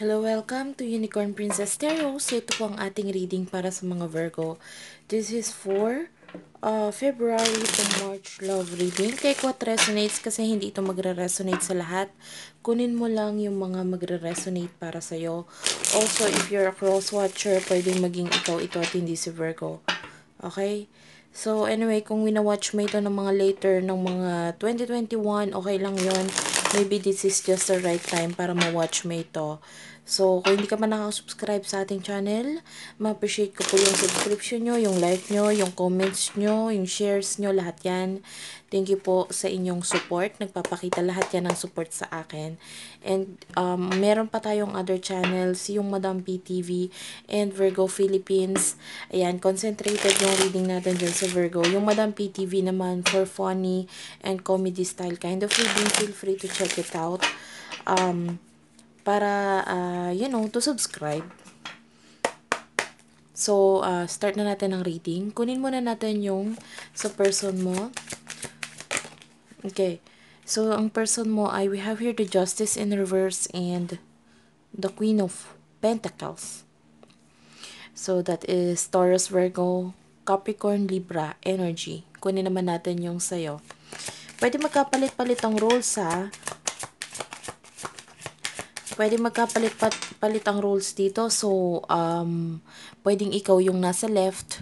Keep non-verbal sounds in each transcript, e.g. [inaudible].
Hello, welcome to Unicorn Princess Tarot. So, ito po ang ating reading para sa mga Virgo. This is for uh, February to March love reading. Take what resonates kasi hindi ito magre-resonate sa lahat. Kunin mo lang yung mga magre-resonate para sa'yo. Also, if you're a cross-watcher, pwedeng maging ikaw ito at hindi si Virgo. Okay? So, anyway, kung winawatch mo ito ng mga later ng mga 2021, okay lang yon Maybe this is just the right time para ma-watch mo ito. So, kung hindi ka pa nakasubscribe sa ating channel, ma-appreciate ko po yung subscription nyo, yung like nyo, yung comments nyo, yung shares nyo, lahat yan. Thank you po sa inyong support. Nagpapakita lahat yan ng support sa akin. And um, meron pa tayong other channels, yung Madam PTV and Virgo Philippines. Ayan, concentrated yung reading natin dyan sa Virgo. Yung Madam PTV naman for funny and comedy style kind of reading. Feel free to check it out. Um, para, uh, you know, to subscribe. So, uh, start na natin ang reading. Kunin muna natin yung sa person mo. Okay. So, ang person mo ay, we have here the Justice in Reverse and the Queen of Pentacles. So, that is Taurus, Virgo, Capricorn, Libra, Energy. Kunin naman natin yung sa'yo. Pwede magkapalit-palit ang roles, ha? pwede magkapalit-palit ang roles dito. So, um, pwedeng ikaw yung nasa left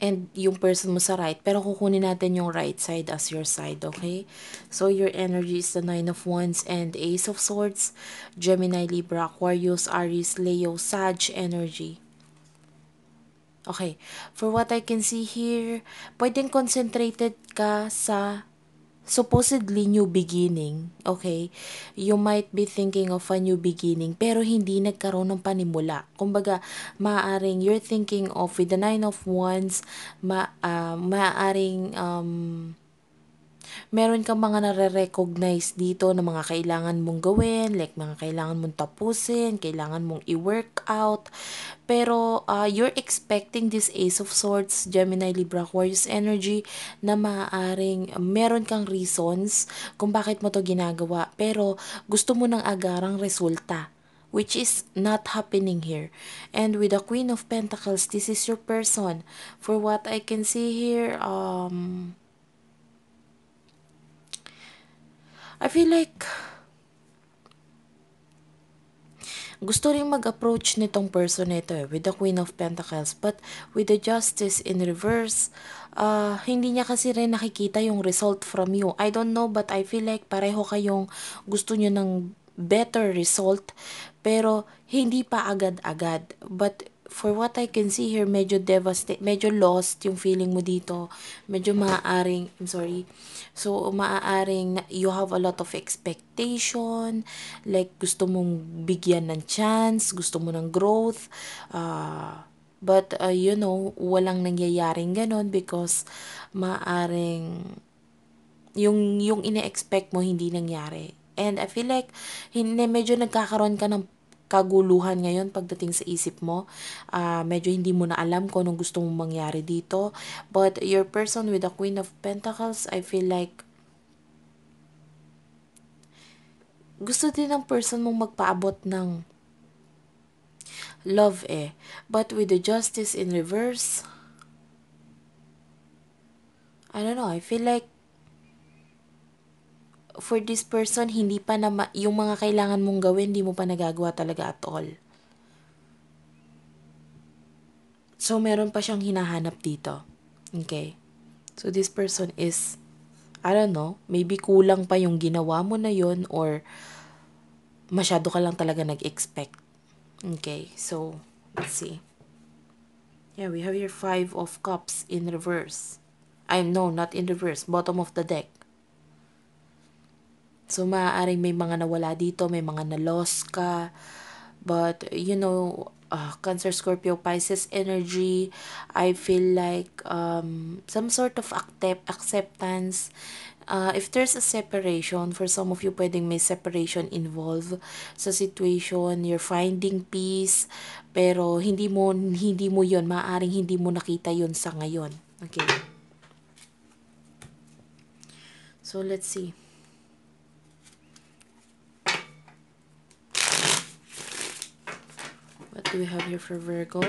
and yung person mo sa right. Pero kukunin natin yung right side as your side, okay? So, your energy is the Nine of Wands and Ace of Swords, Gemini, Libra, Aquarius, Aries, Leo, Sag energy. Okay, for what I can see here, pwedeng concentrated ka sa supposedly new beginning, okay? You might be thinking of a new beginning, pero hindi nagkaroon ng panimula. Kumbaga, maaring you're thinking of with the nine of wands, ma, uh, ah, maaring um, meron kang mga nare-recognize dito na mga kailangan mong gawin, like mga kailangan mong tapusin, kailangan mong i-work out. Pero uh, you're expecting this Ace of Swords, Gemini, Libra, Aquarius energy na maaaring meron kang reasons kung bakit mo to ginagawa. Pero gusto mo ng agarang resulta which is not happening here. And with the Queen of Pentacles, this is your person. For what I can see here, um, I feel like gusto rin mag-approach nitong person nito eh, with the Queen of Pentacles. But with the Justice in reverse, uh, hindi niya kasi rin nakikita yung result from you. I don't know but I feel like pareho kayong gusto niyo ng better result pero hindi pa agad-agad. But for what I can see here, medyo devastated, medyo lost yung feeling mo dito. Medyo maaaring, I'm sorry, so maaaring na you have a lot of expectation, like gusto mong bigyan ng chance, gusto mo ng growth, uh, but uh, you know, walang nangyayaring ganon because maaaring yung, yung ine-expect mo hindi nangyari. And I feel like hindi, medyo nagkakaroon ka ng kaguluhan ngayon pagdating sa isip mo. Uh, medyo hindi mo na alam kung anong gusto mong mangyari dito. But your person with the Queen of Pentacles, I feel like gusto din ng person mong magpaabot ng love eh. But with the justice in reverse, I don't know, I feel like for this person, hindi pa na, yung mga kailangan mong gawin, hindi mo pa nagagawa talaga at all. So, meron pa siyang hinahanap dito. Okay? So, this person is, I don't know, maybe kulang pa yung ginawa mo na yon or masyado ka lang talaga nag-expect. Okay, so, let's see. Yeah, we have here five of cups in reverse. I know, not in reverse. Bottom of the deck. So, maaaring may mga nawala dito, may mga na-loss ka. But, you know, uh, Cancer, Scorpio, Pisces energy, I feel like um, some sort of accept acceptance. Uh, if there's a separation, for some of you, pwedeng may separation involved sa situation. You're finding peace, pero hindi mo, hindi mo yon maaring hindi mo nakita yon sa ngayon. Okay. So, let's see. do we have here for Virgo?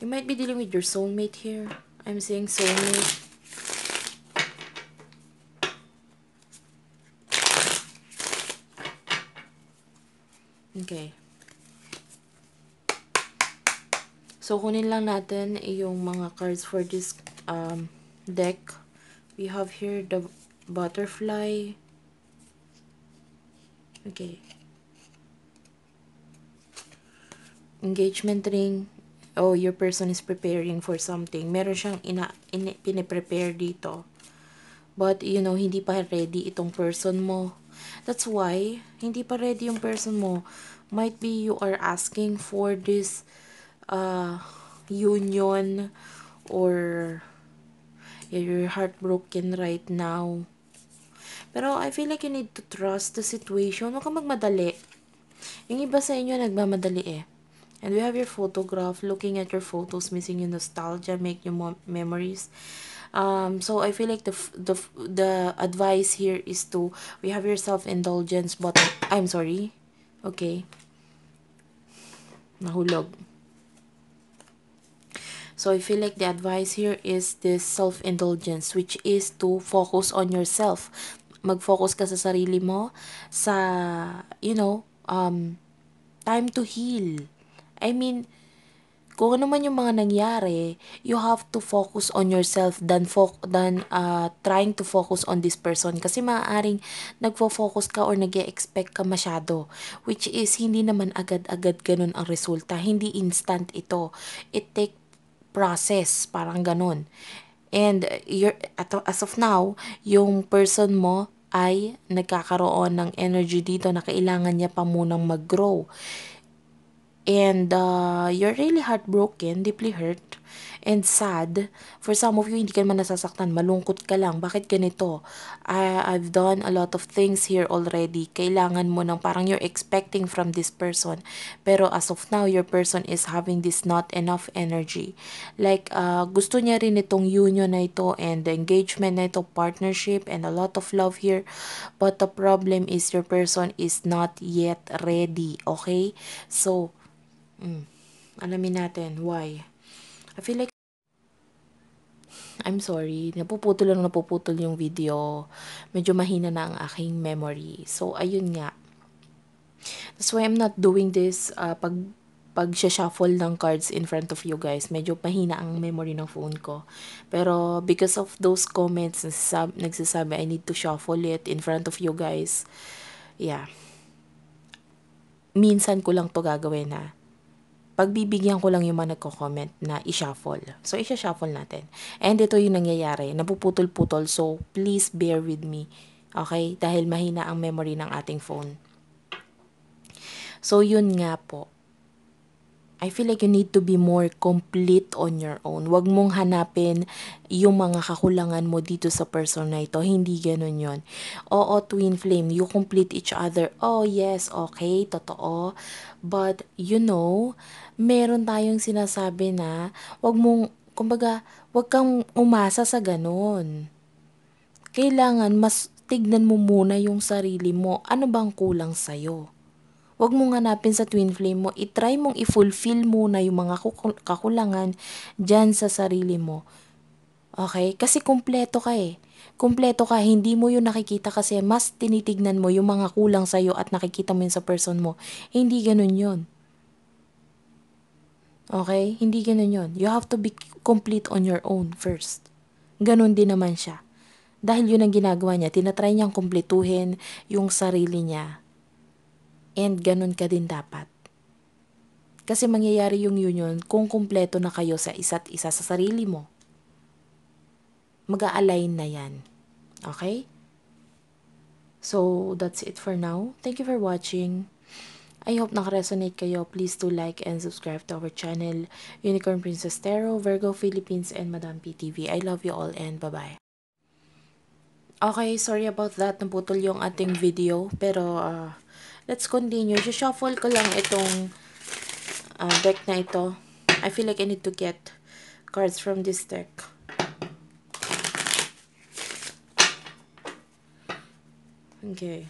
You might be dealing with your soulmate here. I'm seeing soulmate. Okay. So, kunin lang natin yung mga cards for this um, deck. We have here the butterfly, Okay. Engagement ring. Oh, your person is preparing for something. Meron siyang ina, in, piniprepare dito. But, you know, hindi pa ready itong person mo. That's why, hindi pa ready yung person mo. Might be you are asking for this uh, union or yeah, you're heartbroken right now pero I feel like you need to trust the situation. Huwag kang magmadali. Yung iba sa inyo nagmamadali eh. And we have your photograph, looking at your photos, missing your nostalgia, make your memories. Um, so I feel like the, the, the advice here is to, we have your self-indulgence but I'm sorry. Okay. Nahulog. So I feel like the advice here is this self-indulgence, which is to focus on yourself, mag-focus ka sa sarili mo, sa, you know, um, time to heal. I mean, kung ano man yung mga nangyari, you have to focus on yourself than, fo- than uh, trying to focus on this person. Kasi maaaring nagfo-focus ka or nag expect ka masyado. Which is, hindi naman agad-agad ganun ang resulta. Hindi instant ito. It take process, parang ganun. And uh, you're, as of now, yung person mo ay nagkakaroon ng energy dito na kailangan niya pa munang mag-grow and uh, you're really heartbroken, deeply hurt, and sad. For some of you, hindi ka man nasasaktan, malungkot ka lang. Bakit ganito? I, I've done a lot of things here already. Kailangan mo ng parang you're expecting from this person. Pero as of now, your person is having this not enough energy. Like, uh, gusto niya rin itong union na ito and the engagement na ito, partnership and a lot of love here. But the problem is your person is not yet ready. Okay? So, Mm. Alamin natin why. I feel like I'm sorry, napuputol lang napuputol yung video. Medyo mahina na ang aking memory. So, ayun nga. That's why I'm not doing this uh, pag pag shuffle ng cards in front of you guys. Medyo mahina ang memory ng phone ko. Pero because of those comments, nagsasab nagsasabi, I need to shuffle it in front of you guys. Yeah. Minsan ko lang to gagawin na. Ah pagbibigyan ko lang yung mga nagko-comment na i-shuffle. So, i-shuffle natin. And ito yung nangyayari. Napuputol-putol. So, please bear with me. Okay? Dahil mahina ang memory ng ating phone. So, yun nga po. I feel like you need to be more complete on your own. Huwag mong hanapin yung mga kakulangan mo dito sa person na ito. Hindi ganun yon. Oo, twin flame, you complete each other. Oh, yes, okay, totoo. But, you know, meron tayong sinasabi na huwag mong, kumbaga, huwag kang umasa sa ganun. Kailangan mas tignan mo muna yung sarili mo. Ano bang kulang sa'yo? Huwag mong hanapin sa twin flame mo. I-try mong i-fulfill muna yung mga kakulangan dyan sa sarili mo. Okay? Kasi kumpleto ka eh. Kumpleto ka, hindi mo yun nakikita kasi mas tinitignan mo yung mga kulang sa'yo at nakikita mo yun sa person mo. Hindi ganun yun. Okay? Hindi ganun yun. You have to be complete on your own first. Ganun din naman siya. Dahil yun ang ginagawa niya, tinatry niyang kumpletuhin yung sarili niya. And ganun ka din dapat. Kasi mangyayari yung union kung kumpleto na kayo sa isa't isa sa sarili mo. Mag-a-align na yan. Okay? So, that's it for now. Thank you for watching. I hope nakaresonate kayo. Please do like and subscribe to our channel, Unicorn Princess Tarot, Virgo Philippines, and Madam PTV. I love you all and bye-bye. Okay, sorry about that. Naputol yung ating video. Pero, uh, Let's continue. Shuffle ko lang itong uh, deck na ito. I feel like I need to get cards from this deck. Okay.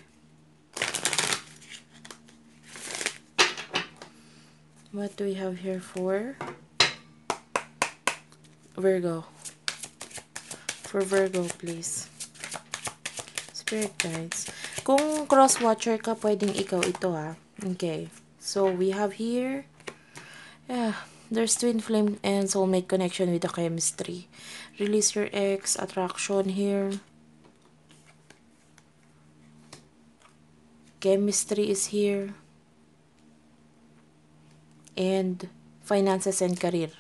What do we have here for? Virgo. For Virgo, please. Spirit guides. Kung cross-watcher ka, pwedeng ikaw ito ha. Okay. So, we have here, yeah, there's twin flame and soulmate connection with the chemistry. Release your ex, attraction here. Chemistry is here. And finances and career.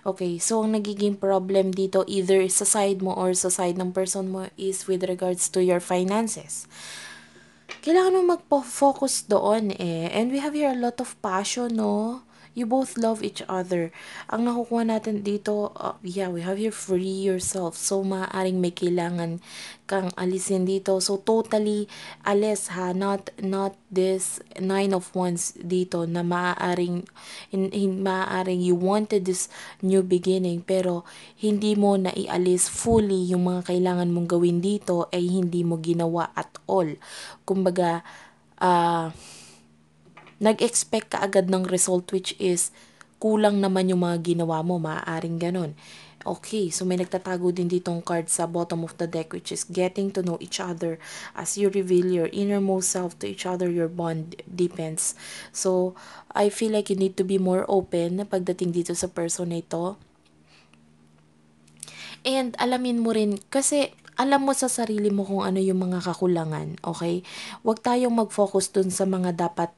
Okay, so ang nagiging problem dito either sa side mo or sa side ng person mo is with regards to your finances. Kailangan mo magpo-focus doon eh. And we have here a lot of passion, no? you both love each other. Ang nakukuha natin dito, uh, yeah, we have your free yourself. So, maaaring may kailangan kang alisin dito. So, totally alis ha, not, not this nine of wands dito na maaaring, in, in, maaaring you wanted this new beginning pero hindi mo naialis fully yung mga kailangan mong gawin dito ay eh, hindi mo ginawa at all. Kumbaga, ah, uh, nag-expect ka agad ng result which is kulang naman yung mga ginawa mo, maaaring ganun. Okay, so may nagtatago din ditong card sa bottom of the deck which is getting to know each other as you reveal your innermost self to each other, your bond depends. So, I feel like you need to be more open pagdating dito sa person na ito. And alamin mo rin, kasi alam mo sa sarili mo kung ano yung mga kakulangan, okay? Huwag tayong mag-focus dun sa mga dapat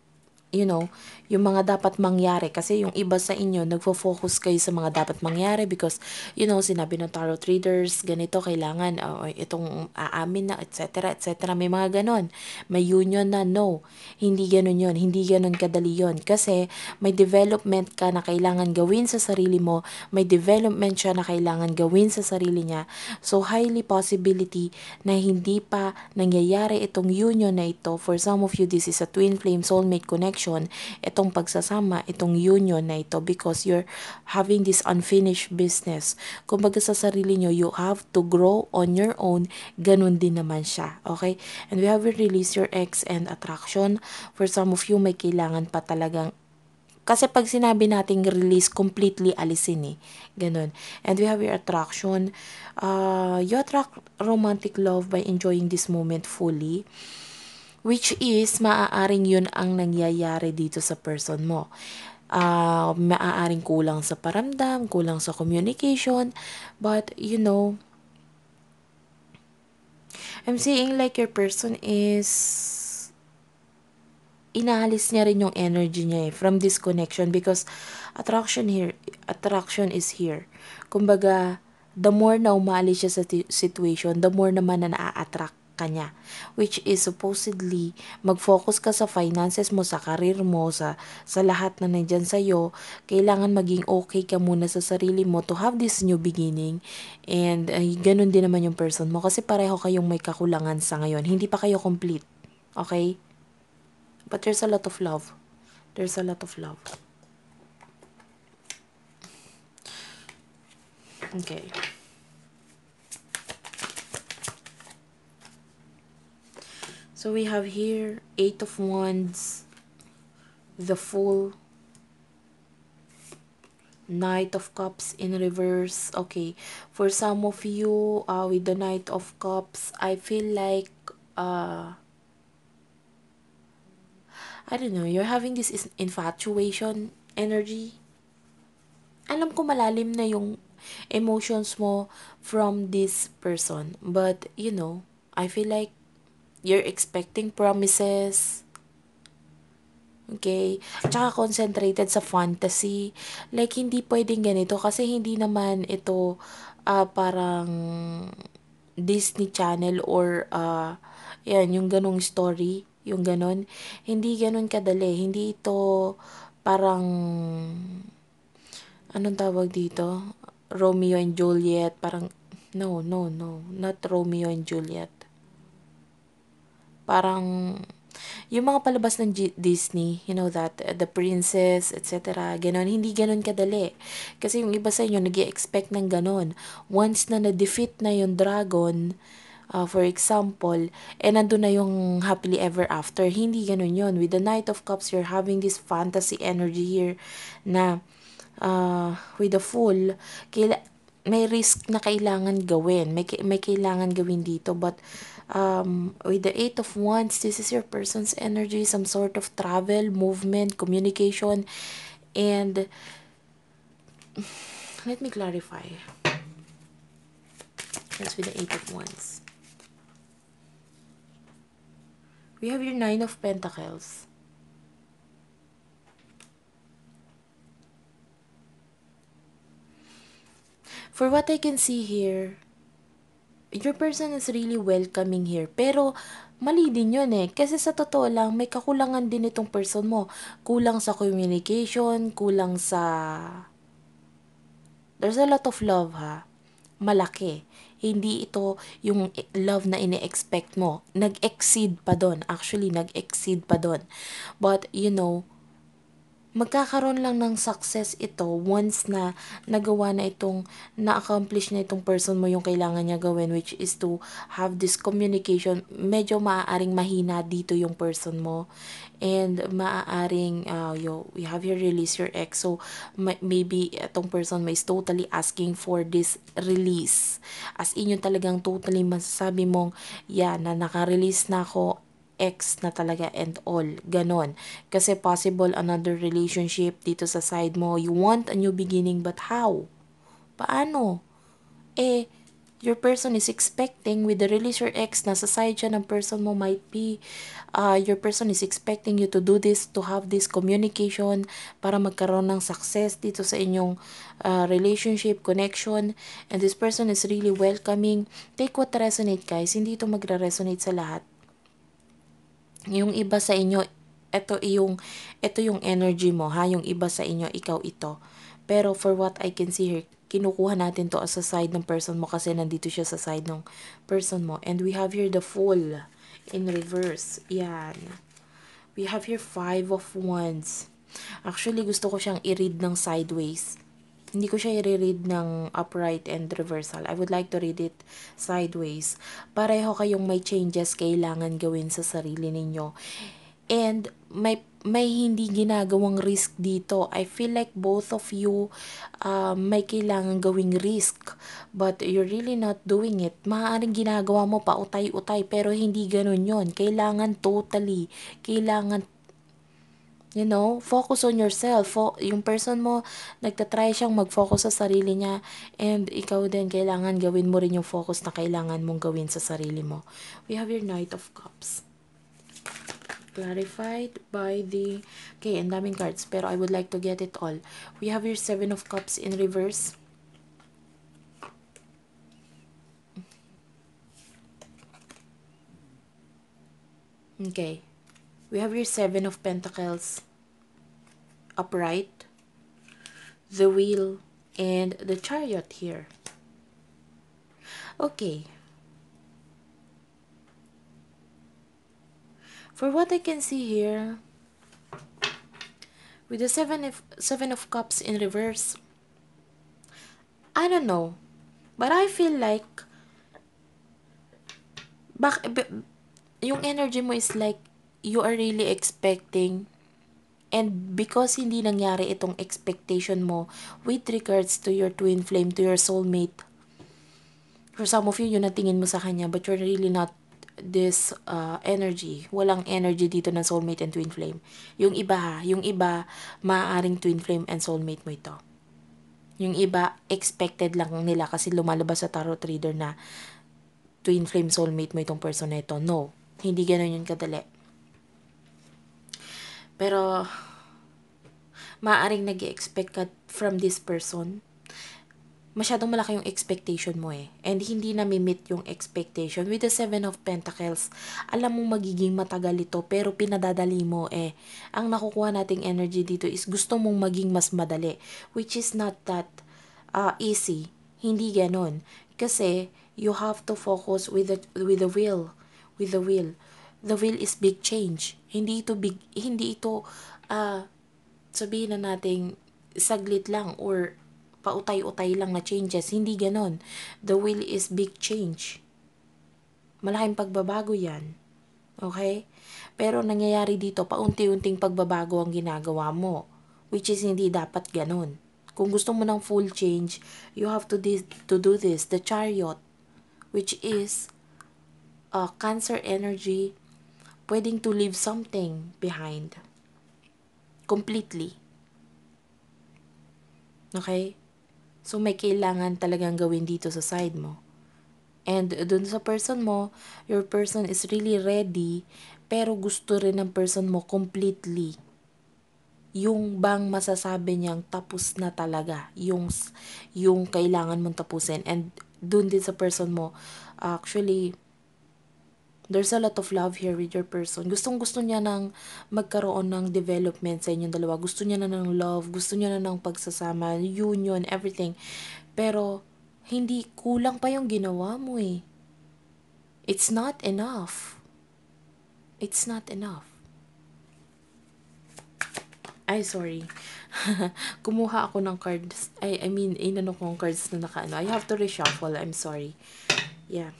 you know yung mga dapat mangyari. Kasi yung iba sa inyo, nagfo-focus kayo sa mga dapat mangyari because, you know, sinabi ng tarot readers, ganito kailangan, uh, itong aamin na, etc., etc. May mga ganon. May union na, no. Hindi ganon yon Hindi ganon kadali yon Kasi may development ka na kailangan gawin sa sarili mo. May development siya na kailangan gawin sa sarili niya. So, highly possibility na hindi pa nangyayari itong union na ito. For some of you, this is a twin flame soulmate connection. Ito itong pagsasama, itong union na ito because you're having this unfinished business. Kung baga sa sarili nyo, you have to grow on your own. Ganun din naman siya. Okay? And we haven't release your ex and attraction. For some of you, may kailangan pa talagang kasi pag sinabi nating release, completely alisin eh. Ganun. And we have your attraction. Uh, you attract romantic love by enjoying this moment fully. Which is, maaaring yun ang nangyayari dito sa person mo. Uh, maaaring kulang sa paramdam, kulang sa communication, but you know, I'm seeing like your person is inaalis niya rin yung energy niya eh, from this connection because attraction here attraction is here. Kumbaga, the more na umalis siya sa situation, the more naman na naa-attract kanya. Which is supposedly, mag-focus ka sa finances mo, sa karir mo, sa, sa lahat na nandyan sa'yo. Kailangan maging okay ka muna sa sarili mo to have this new beginning. And ay, ganun din naman yung person mo kasi pareho kayong may kakulangan sa ngayon. Hindi pa kayo complete. Okay? But there's a lot of love. There's a lot of love. Okay. So we have here Eight of Wands, the Fool, Knight of Cups in reverse. Okay, for some of you uh, with the Knight of Cups, I feel like... Uh, I don't know, you're having this infatuation energy. Alam ko malalim na yung emotions mo from this person. But, you know, I feel like You're expecting promises. Okay? Tsaka concentrated sa fantasy. Like, hindi pwedeng ganito kasi hindi naman ito uh, parang Disney Channel or uh, yan, yung ganong story, yung ganon. Hindi ganon kadali. Hindi ito parang anong tawag dito? Romeo and Juliet. Parang, no, no, no. Not Romeo and Juliet parang yung mga palabas ng G- Disney, you know that, The Princess, etc. Ganon, hindi ganon kadali. Kasi yung iba sa inyo, nag expect ng ganon. Once na na-defeat na yung dragon, uh, for example, eh nandun na yung happily ever after. Hindi ganon yon With the Knight of Cups, you're having this fantasy energy here na uh, with the fool, kaila- may risk na kailangan gawin. May, may kailangan gawin dito. But um, with the eight of wands this is your person's energy some sort of travel movement communication and [sighs] let me clarify that's with the eight of wands we have your nine of pentacles for what I can see here your person is really welcoming here. Pero, mali din yun eh. Kasi sa totoo lang, may kakulangan din itong person mo. Kulang sa communication, kulang sa... There's a lot of love ha. Malaki. Hindi ito yung love na ini expect mo. Nag-exceed pa doon. Actually, nag-exceed pa doon. But, you know, magkakaroon lang ng success ito once na nagawa na itong, na-accomplish na itong person mo yung kailangan niya gawin, which is to have this communication. Medyo maaaring mahina dito yung person mo. And maaaring, uh, you, we have your release your ex. So, maybe itong person mo is totally asking for this release. As in, yung talagang totally masasabi mong, yeah, na naka-release na ako, ex na talaga and all. Ganon. Kasi possible another relationship dito sa side mo. You want a new beginning but how? Paano? Eh, your person is expecting with the release your ex nasa side siya ng person mo might be uh, your person is expecting you to do this to have this communication para magkaroon ng success dito sa inyong uh, relationship connection and this person is really welcoming take what resonate guys hindi ito magre-resonate sa lahat yung iba sa inyo, ito yung, ito yung energy mo, ha? Yung iba sa inyo, ikaw ito. Pero for what I can see here, kinukuha natin to as a side ng person mo kasi nandito siya sa side ng person mo. And we have here the Fool in reverse. Yan. We have here Five of Wands. Actually, gusto ko siyang i-read ng sideways hindi ko siya i-read ng upright and reversal. I would like to read it sideways. Pareho kayong may changes kailangan gawin sa sarili ninyo. And may may hindi ginagawang risk dito. I feel like both of you uh, may kailangan gawing risk but you're really not doing it. Maaaring ginagawa mo pa utay-utay pero hindi ganun yon Kailangan totally, kailangan You know, focus on yourself. Fo- yung person mo, nagtatry siyang mag-focus sa sarili niya and ikaw din, kailangan gawin mo rin yung focus na kailangan mong gawin sa sarili mo. We have your Knight of Cups. Clarified by the... Okay, and daming cards, pero I would like to get it all. We have your Seven of Cups in reverse. Okay. we have your seven of pentacles upright the wheel and the chariot here okay for what I can see here with the seven of, seven of cups in reverse I don't know but I feel like bak, yung energy mo is like you are really expecting And because hindi nangyari itong expectation mo with regards to your twin flame, to your soulmate, for some of you, yun ang tingin mo sa kanya, but you're really not this uh, energy. Walang energy dito ng soulmate and twin flame. Yung iba ha, yung iba, maaaring twin flame and soulmate mo ito. Yung iba, expected lang nila kasi lumalabas sa tarot reader na twin flame soulmate mo itong person na ito. No, hindi ganun yun kadali pero, maaring nag expect ka from this person. Masyadong malaki yung expectation mo eh. And hindi na meet yung expectation. With the Seven of Pentacles, alam mo magiging matagal ito pero pinadadali mo eh. Ang nakukuha nating energy dito is gusto mong maging mas madali. Which is not that uh, easy. Hindi ganon. Kasi you have to focus with the, with the will. With the will. The will is big change hindi ito big, hindi ito uh, sabihin na nating saglit lang or pautay-utay lang na changes. Hindi ganon. The will is big change. Malaking pagbabago yan. Okay? Pero nangyayari dito, paunti-unting pagbabago ang ginagawa mo. Which is hindi dapat ganon. Kung gusto mo ng full change, you have to, this, to do this. The chariot, which is uh, cancer energy, pwedeng to leave something behind. Completely. Okay? So, may kailangan talagang gawin dito sa side mo. And dun sa person mo, your person is really ready, pero gusto rin ng person mo completely. Yung bang masasabi niyang tapos na talaga, yung, yung kailangan mong tapusin. And dun din sa person mo, actually, There's a lot of love here with your person. Gustong gusto niya ng magkaroon ng development sa inyong dalawa. Gusto niya na ng love, gusto niya na ng pagsasama, union, everything. Pero, hindi kulang pa yung ginawa mo eh. It's not enough. It's not enough. Ay, sorry. [laughs] Kumuha ako ng cards. I, I mean, inano kong cards na nakaano. I have to reshuffle. I'm sorry. Yeah.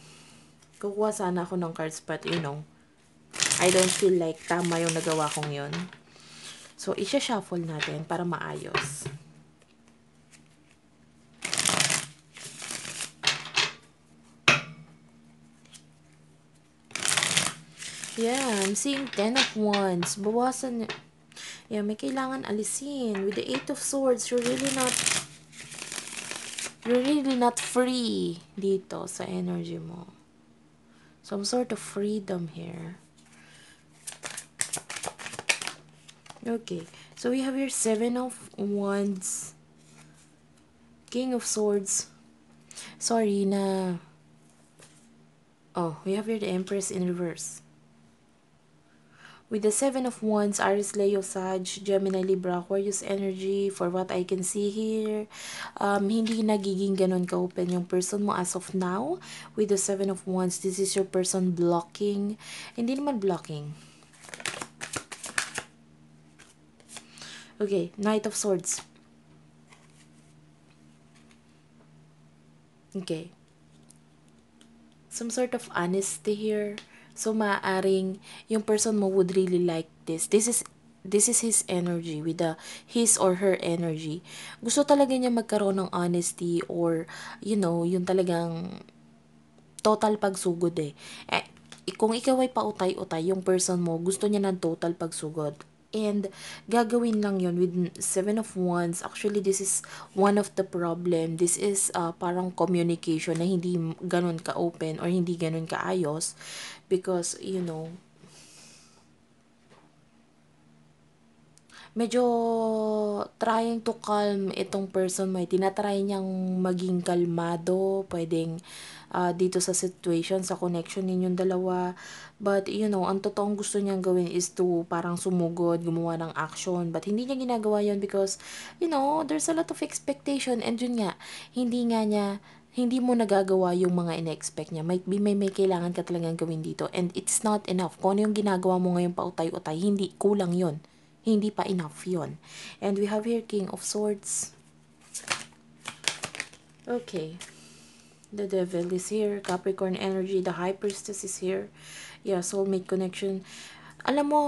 Kukuha sana ako ng cards but you know, I don't feel like tama yung nagawa kong yun. So, isha-shuffle natin para maayos. Yeah, I'm seeing 10 of Wands. Bawasan. Yeah, may kailangan alisin. With the 8 of Swords, you're really not you're really not free dito sa energy mo. some sort of freedom here okay so we have here seven of wands king of swords sorry na oh we have here the empress in reverse With the Seven of Wands, Aries, Leo, Sag, Gemini, Libra, Aquarius energy, for what I can see here, um, hindi nagiging ganun ka-open yung person mo as of now. With the Seven of Wands, this is your person blocking. Hindi naman blocking. Okay, Knight of Swords. Okay. Some sort of honesty here. So, maaring yung person mo would really like this. This is this is his energy with the his or her energy. Gusto talaga niya magkaroon ng honesty or, you know, yung talagang total pagsugod eh. eh kung ikaw ay pautay-utay, yung person mo, gusto niya ng total pagsugod and gagawin lang yon with seven of wands actually this is one of the problem this is uh, parang communication na hindi ganun ka open or hindi ganun ka ayos because you know medyo trying to calm itong person mo. Tinatry niyang maging kalmado, pwedeng uh, dito sa situation, sa connection ninyong dalawa. But, you know, ang totoong gusto niyang gawin is to parang sumugod, gumawa ng action. But hindi niya ginagawa yon because, you know, there's a lot of expectation. And yun nga, hindi nga niya hindi mo nagagawa yung mga in-expect niya. Might be may, may kailangan ka talagang gawin dito. And it's not enough. Kung ano yung ginagawa mo ngayon pautay-utay, hindi, kulang yon hindi pa enough yon. And we have here King of Swords. Okay. The Devil is here. Capricorn energy. The High Priestess is here. Yeah, soulmate connection. Alam mo,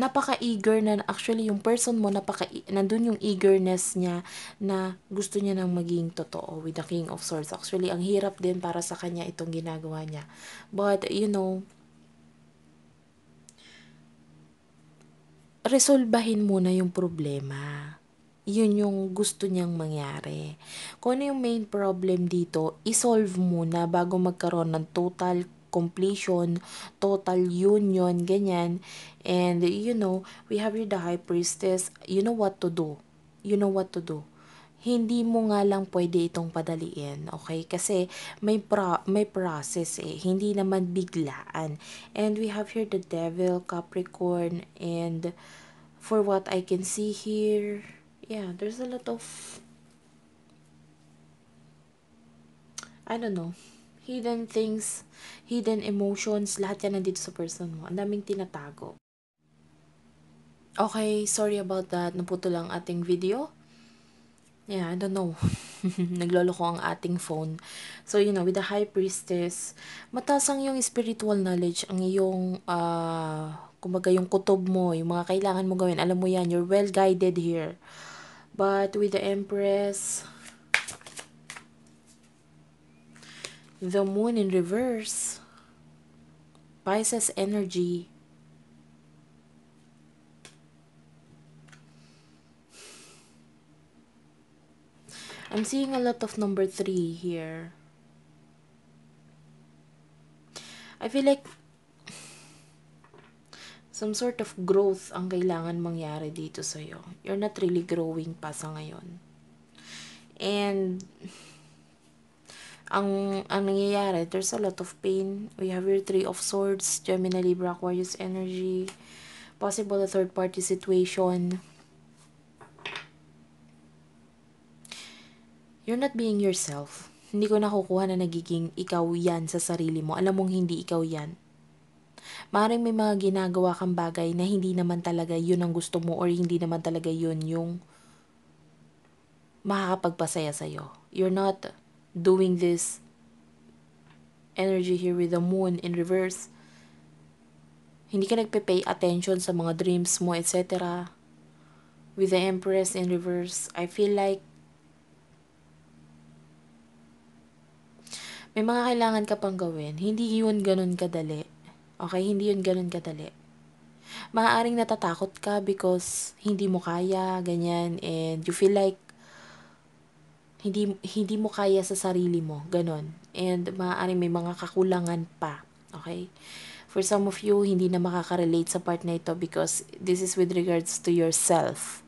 napaka-eager na actually yung person mo napaka nandun yung eagerness niya na gusto niya nang maging totoo with the King of Swords. Actually, ang hirap din para sa kanya itong ginagawa niya. But you know, resolbahin muna yung problema. Yun yung gusto niyang mangyari. Kung ano yung main problem dito, isolve muna bago magkaroon ng total completion, total union, ganyan. And, you know, we have here the high priestess. You know what to do. You know what to do hindi mo nga lang pwede itong padaliin, okay? Kasi may pro- may process eh, hindi naman biglaan. And we have here the devil, Capricorn, and for what I can see here. Yeah, there's a lot of, I don't know, hidden things, hidden emotions, lahat yan nandito sa person mo. Ang daming tinatago. Okay, sorry about that. Naputo lang ating video. Yeah, I don't know. [laughs] Naglolo ko ang ating phone. So, you know, with the high priestess, matasang yung spiritual knowledge, ang iyong uh, Kumbaga yung kutob mo, yung mga kailangan mo gawin, alam mo yan, you're well guided here. But with the Empress, the Moon in reverse, Pisces energy, I'm seeing a lot of number 3 here. I feel like some sort of growth ang kailangan mangyari dito sa iyo. You're not really growing pa sa ngayon. And, ang, ang nangyayari, there's a lot of pain. We have your Three of Swords, Gemini, Libra, Aquarius energy, possible a third-party situation. You're not being yourself. Hindi ko nakukuha na nagiging ikaw yan sa sarili mo. Alam mong hindi ikaw yan Maring may mga ginagawa kang bagay na hindi naman talaga yun ang gusto mo or hindi naman talaga yun yung makakapagpasaya sa'yo. You're not doing this energy here with the moon in reverse. Hindi ka nagpe-pay attention sa mga dreams mo, etc. With the Empress in reverse, I feel like may mga kailangan ka pang gawin. Hindi yun ganun kadali Okay, hindi yun ganun kadali. Maaaring natatakot ka because hindi mo kaya, ganyan, and you feel like hindi, hindi mo kaya sa sarili mo, ganun. And maaaring may mga kakulangan pa, okay? For some of you, hindi na makaka-relate sa part na ito because this is with regards to yourself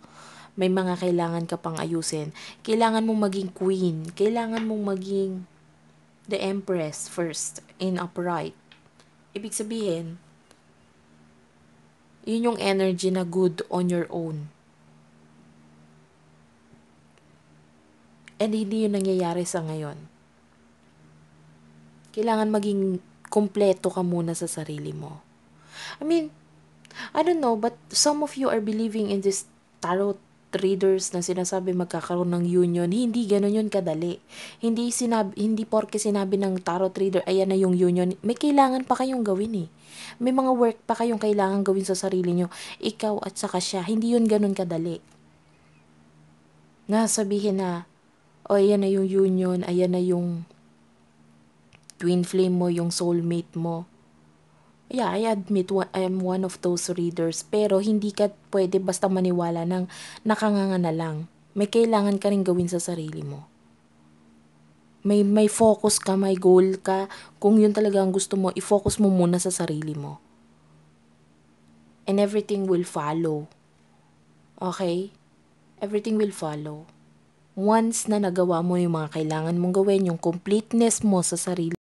may mga kailangan ka pang ayusin. Kailangan mong maging queen. Kailangan mong maging the empress first in upright. Ibig sabihin, yun yung energy na good on your own. And hindi yun nangyayari sa ngayon. Kailangan maging kumpleto ka muna sa sarili mo. I mean, I don't know, but some of you are believing in this tarot traders na sinasabi magkakaroon ng union, hindi ganun yun kadali. Hindi, sinabi, hindi porke sinabi ng tarot trader, ayan na yung union, may kailangan pa kayong gawin eh. May mga work pa kayong kailangan gawin sa sarili nyo, ikaw at saka siya, hindi yun ganun kadali. Nasabihin na, o oh, ayan na yung union, ayan na yung twin flame mo, yung soulmate mo, yeah, I admit I'm one of those readers. Pero hindi ka pwede basta maniwala ng nakanganga na lang. May kailangan ka rin gawin sa sarili mo. May, may focus ka, may goal ka. Kung yun talaga ang gusto mo, i-focus mo muna sa sarili mo. And everything will follow. Okay? Everything will follow. Once na nagawa mo yung mga kailangan mong gawin, yung completeness mo sa sarili,